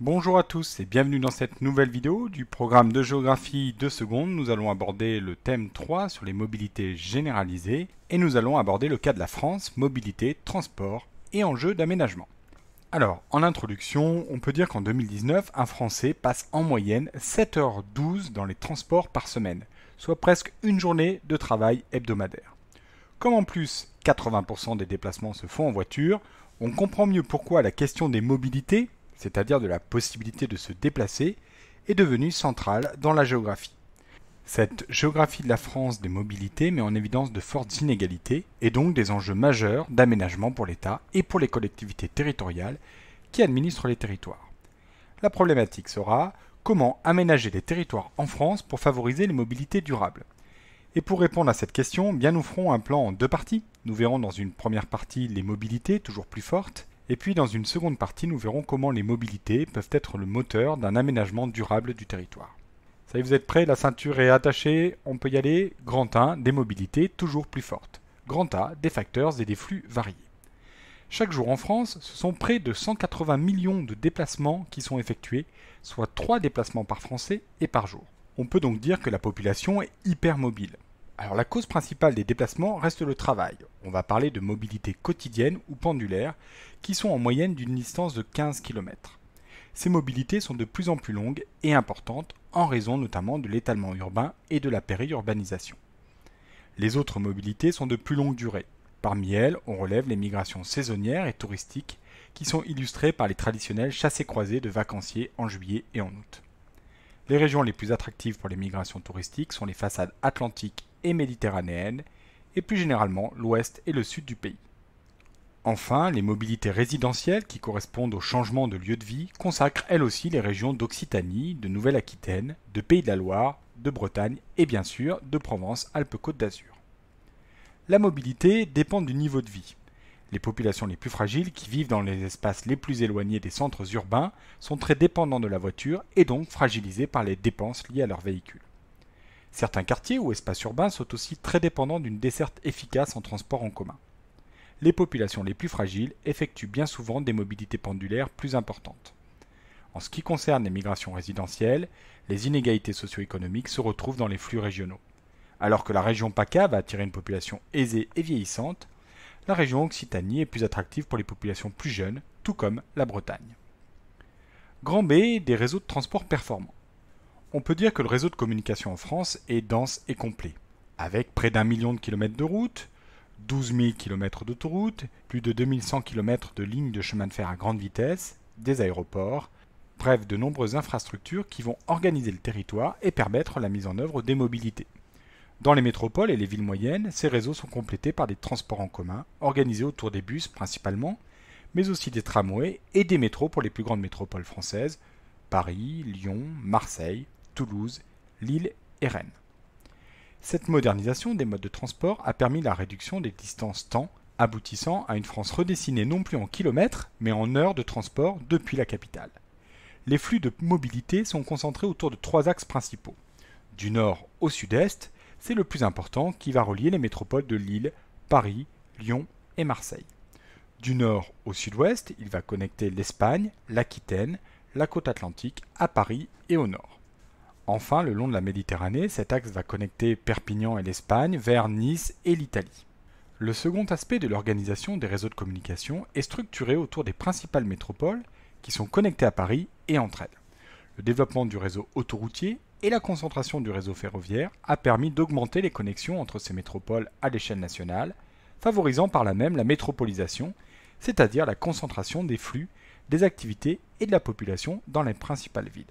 Bonjour à tous et bienvenue dans cette nouvelle vidéo du programme de géographie 2 secondes. Nous allons aborder le thème 3 sur les mobilités généralisées et nous allons aborder le cas de la France, mobilité, transport et enjeux d'aménagement. Alors, en introduction, on peut dire qu'en 2019, un Français passe en moyenne 7h12 dans les transports par semaine, soit presque une journée de travail hebdomadaire. Comme en plus 80% des déplacements se font en voiture, on comprend mieux pourquoi la question des mobilités c'est-à-dire de la possibilité de se déplacer, est devenue centrale dans la géographie. Cette géographie de la France des mobilités met en évidence de fortes inégalités et donc des enjeux majeurs d'aménagement pour l'État et pour les collectivités territoriales qui administrent les territoires. La problématique sera comment aménager les territoires en France pour favoriser les mobilités durables. Et pour répondre à cette question, bien nous ferons un plan en deux parties. Nous verrons dans une première partie les mobilités toujours plus fortes et puis dans une seconde partie, nous verrons comment les mobilités peuvent être le moteur d'un aménagement durable du territoire. Ça y vous êtes prêts, la ceinture est attachée, on peut y aller. Grand A, des mobilités toujours plus fortes. Grand A, des facteurs et des flux variés. Chaque jour en France, ce sont près de 180 millions de déplacements qui sont effectués, soit 3 déplacements par Français et par jour. On peut donc dire que la population est hyper mobile. Alors la cause principale des déplacements reste le travail. On va parler de mobilité quotidiennes ou pendulaires qui sont en moyenne d'une distance de 15 km. Ces mobilités sont de plus en plus longues et importantes en raison notamment de l'étalement urbain et de la périurbanisation. Les autres mobilités sont de plus longue durée. Parmi elles, on relève les migrations saisonnières et touristiques qui sont illustrées par les traditionnels chassés-croisés de vacanciers en juillet et en août. Les régions les plus attractives pour les migrations touristiques sont les façades atlantiques et méditerranéenne, et plus généralement l'ouest et le sud du pays. Enfin, les mobilités résidentielles qui correspondent au changement de lieu de vie consacrent elles aussi les régions d'Occitanie, de Nouvelle-Aquitaine, de Pays de la Loire, de Bretagne et bien sûr de Provence-Alpes-Côte d'Azur. La mobilité dépend du niveau de vie. Les populations les plus fragiles qui vivent dans les espaces les plus éloignés des centres urbains sont très dépendants de la voiture et donc fragilisées par les dépenses liées à leur véhicule. Certains quartiers ou espaces urbains sont aussi très dépendants d'une desserte efficace en transport en commun. Les populations les plus fragiles effectuent bien souvent des mobilités pendulaires plus importantes. En ce qui concerne les migrations résidentielles, les inégalités socio-économiques se retrouvent dans les flux régionaux. Alors que la région PACA va attirer une population aisée et vieillissante, la région Occitanie est plus attractive pour les populations plus jeunes, tout comme la Bretagne. Grand B, des réseaux de transport performants. On peut dire que le réseau de communication en France est dense et complet, avec près d'un million de kilomètres de routes, 12 000 kilomètres d'autoroutes, plus de 2100 kilomètres de lignes de chemin de fer à grande vitesse, des aéroports, bref de nombreuses infrastructures qui vont organiser le territoire et permettre la mise en œuvre des mobilités. Dans les métropoles et les villes moyennes, ces réseaux sont complétés par des transports en commun, organisés autour des bus principalement, mais aussi des tramways et des métros pour les plus grandes métropoles françaises, Paris, Lyon, Marseille, Toulouse, Lille et Rennes. Cette modernisation des modes de transport a permis la réduction des distances temps, aboutissant à une France redessinée non plus en kilomètres, mais en heures de transport depuis la capitale. Les flux de mobilité sont concentrés autour de trois axes principaux. Du nord au sud-est, c'est le plus important qui va relier les métropoles de Lille, Paris, Lyon et Marseille. Du nord au sud-ouest, il va connecter l'Espagne, l'Aquitaine, la côte atlantique à Paris et au nord. Enfin, le long de la Méditerranée, cet axe va connecter Perpignan et l'Espagne vers Nice et l'Italie. Le second aspect de l'organisation des réseaux de communication est structuré autour des principales métropoles qui sont connectées à Paris et entre elles. Le développement du réseau autoroutier et la concentration du réseau ferroviaire a permis d'augmenter les connexions entre ces métropoles à l'échelle nationale, favorisant par là même la métropolisation, c'est-à-dire la concentration des flux, des activités et de la population dans les principales villes.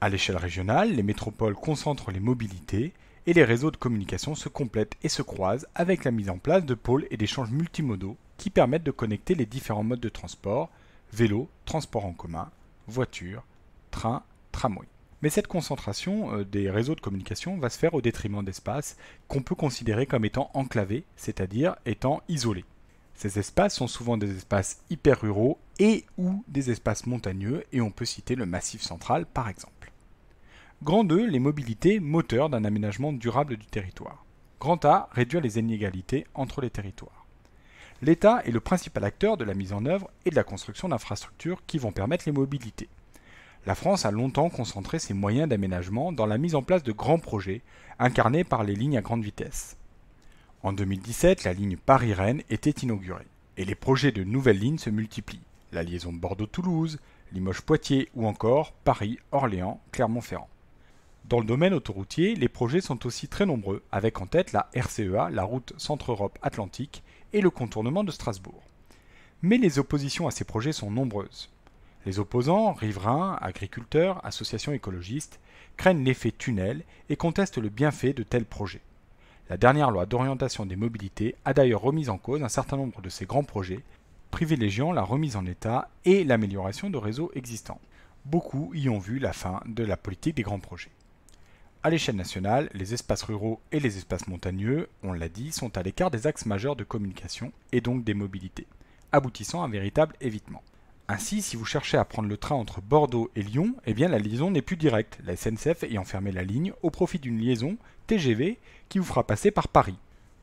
À l'échelle régionale, les métropoles concentrent les mobilités et les réseaux de communication se complètent et se croisent avec la mise en place de pôles et d'échanges multimodaux qui permettent de connecter les différents modes de transport vélo, transport en commun, voiture, train, tramway. Mais cette concentration euh, des réseaux de communication va se faire au détriment d'espaces qu'on peut considérer comme étant enclavés, c'est-à-dire étant isolés. Ces espaces sont souvent des espaces hyper ruraux et ou des espaces montagneux et on peut citer le massif central par exemple. Grand 2, les mobilités, moteurs d'un aménagement durable du territoire. Grand A, réduire les inégalités entre les territoires. L'État est le principal acteur de la mise en œuvre et de la construction d'infrastructures qui vont permettre les mobilités. La France a longtemps concentré ses moyens d'aménagement dans la mise en place de grands projets, incarnés par les lignes à grande vitesse. En 2017, la ligne Paris-Rennes était inaugurée, et les projets de nouvelles lignes se multiplient. La liaison Bordeaux-Toulouse, Limoges-Poitiers ou encore Paris-Orléans-Clermont-Ferrand. Dans le domaine autoroutier, les projets sont aussi très nombreux, avec en tête la RCEA, la route Centre-Europe-Atlantique, et le contournement de Strasbourg. Mais les oppositions à ces projets sont nombreuses. Les opposants, riverains, agriculteurs, associations écologistes, craignent l'effet tunnel et contestent le bienfait de tels projets. La dernière loi d'orientation des mobilités a d'ailleurs remis en cause un certain nombre de ces grands projets, privilégiant la remise en état et l'amélioration de réseaux existants. Beaucoup y ont vu la fin de la politique des grands projets. À l'échelle nationale, les espaces ruraux et les espaces montagneux, on l'a dit, sont à l'écart des axes majeurs de communication et donc des mobilités, aboutissant à un véritable évitement. Ainsi, si vous cherchez à prendre le train entre Bordeaux et Lyon, eh bien la liaison n'est plus directe, la SNCF ayant fermé la ligne au profit d'une liaison TGV qui vous fera passer par Paris.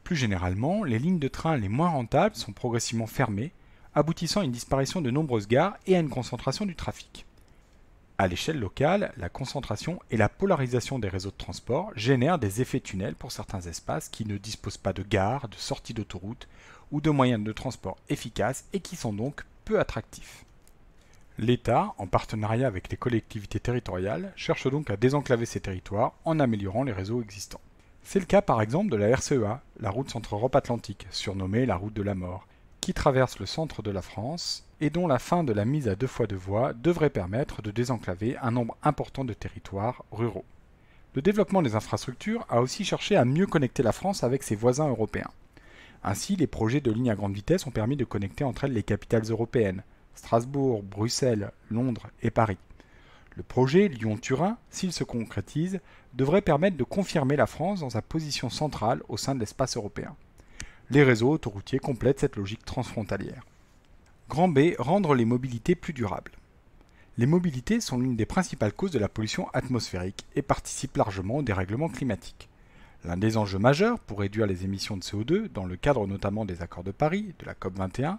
Plus généralement, les lignes de train les moins rentables sont progressivement fermées, aboutissant à une disparition de nombreuses gares et à une concentration du trafic. À l'échelle locale, la concentration et la polarisation des réseaux de transport génèrent des effets tunnels pour certains espaces qui ne disposent pas de gares, de sorties d'autoroute ou de moyens de transport efficaces et qui sont donc peu attractifs. L'État, en partenariat avec les collectivités territoriales, cherche donc à désenclaver ces territoires en améliorant les réseaux existants. C'est le cas par exemple de la RCEA, la route Centre-Europe Atlantique, surnommée la route de la mort, qui traverse le centre de la France et dont la fin de la mise à deux fois de voies devrait permettre de désenclaver un nombre important de territoires ruraux. Le développement des infrastructures a aussi cherché à mieux connecter la France avec ses voisins européens. Ainsi, les projets de lignes à grande vitesse ont permis de connecter entre elles les capitales européennes, Strasbourg, Bruxelles, Londres et Paris. Le projet Lyon-Turin, s'il se concrétise, devrait permettre de confirmer la France dans sa position centrale au sein de l'espace européen. Les réseaux autoroutiers complètent cette logique transfrontalière. Grand B. Rendre les mobilités plus durables. Les mobilités sont l'une des principales causes de la pollution atmosphérique et participent largement au dérèglement climatique. L'un des enjeux majeurs pour réduire les émissions de CO2, dans le cadre notamment des accords de Paris, de la COP21,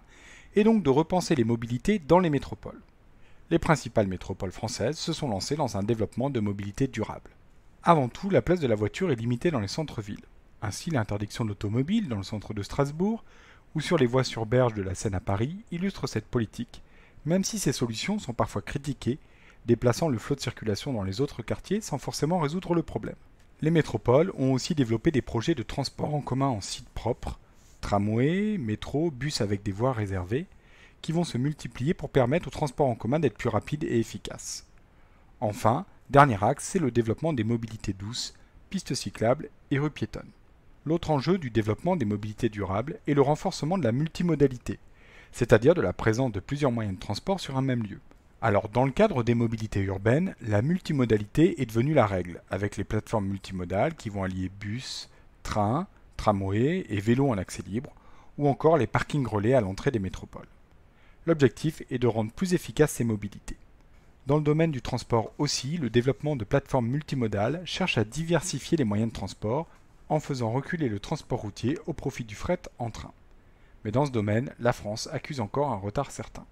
est donc de repenser les mobilités dans les métropoles. Les principales métropoles françaises se sont lancées dans un développement de mobilité durable. Avant tout, la place de la voiture est limitée dans les centres-villes. Ainsi, l'interdiction de l'automobile dans le centre de Strasbourg ou sur les voies sur berge de la Seine à Paris illustre cette politique, même si ces solutions sont parfois critiquées, déplaçant le flot de circulation dans les autres quartiers sans forcément résoudre le problème. Les métropoles ont aussi développé des projets de transport en commun en sites propres, tramway, métro, bus avec des voies réservées, qui vont se multiplier pour permettre au transport en commun d'être plus rapide et efficace. Enfin, dernier axe, c'est le développement des mobilités douces, pistes cyclables et rues piétonnes l'autre enjeu du développement des mobilités durables est le renforcement de la multimodalité, c'est-à-dire de la présence de plusieurs moyens de transport sur un même lieu. Alors dans le cadre des mobilités urbaines, la multimodalité est devenue la règle, avec les plateformes multimodales qui vont allier bus, trains, tramways et vélos en accès libre, ou encore les parkings relais à l'entrée des métropoles. L'objectif est de rendre plus efficaces ces mobilités. Dans le domaine du transport aussi, le développement de plateformes multimodales cherche à diversifier les moyens de transport en faisant reculer le transport routier au profit du fret en train. Mais dans ce domaine, la France accuse encore un retard certain.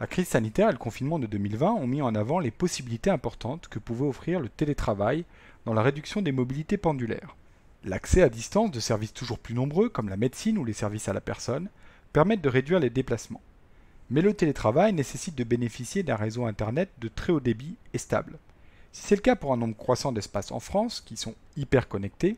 La crise sanitaire et le confinement de 2020 ont mis en avant les possibilités importantes que pouvait offrir le télétravail dans la réduction des mobilités pendulaires. L'accès à distance de services toujours plus nombreux, comme la médecine ou les services à la personne, permettent de réduire les déplacements. Mais le télétravail nécessite de bénéficier d'un réseau Internet de très haut débit et stable. Si c'est le cas pour un nombre croissant d'espaces en France qui sont hyper connectés,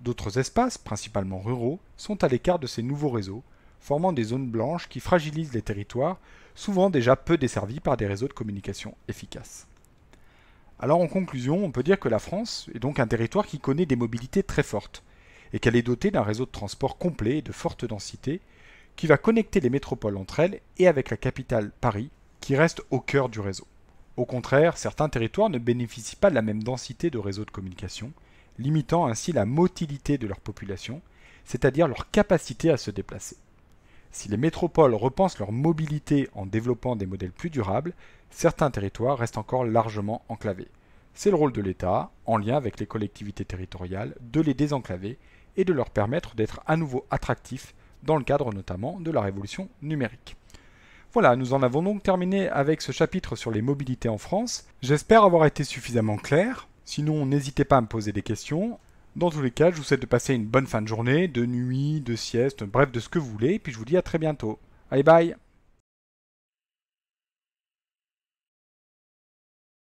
d'autres espaces, principalement ruraux, sont à l'écart de ces nouveaux réseaux, formant des zones blanches qui fragilisent les territoires, souvent déjà peu desservis par des réseaux de communication efficaces. Alors en conclusion, on peut dire que la France est donc un territoire qui connaît des mobilités très fortes, et qu'elle est dotée d'un réseau de transport complet et de forte densité, qui va connecter les métropoles entre elles et avec la capitale Paris, qui reste au cœur du réseau. Au contraire, certains territoires ne bénéficient pas de la même densité de réseaux de communication, limitant ainsi la motilité de leur population, c'est-à-dire leur capacité à se déplacer. Si les métropoles repensent leur mobilité en développant des modèles plus durables, certains territoires restent encore largement enclavés. C'est le rôle de l'État, en lien avec les collectivités territoriales, de les désenclaver et de leur permettre d'être à nouveau attractifs dans le cadre notamment de la révolution numérique. Voilà, nous en avons donc terminé avec ce chapitre sur les mobilités en France. J'espère avoir été suffisamment clair. Sinon, n'hésitez pas à me poser des questions. Dans tous les cas, je vous souhaite de passer une bonne fin de journée, de nuit, de sieste, bref, de ce que vous voulez, et puis je vous dis à très bientôt. Bye bye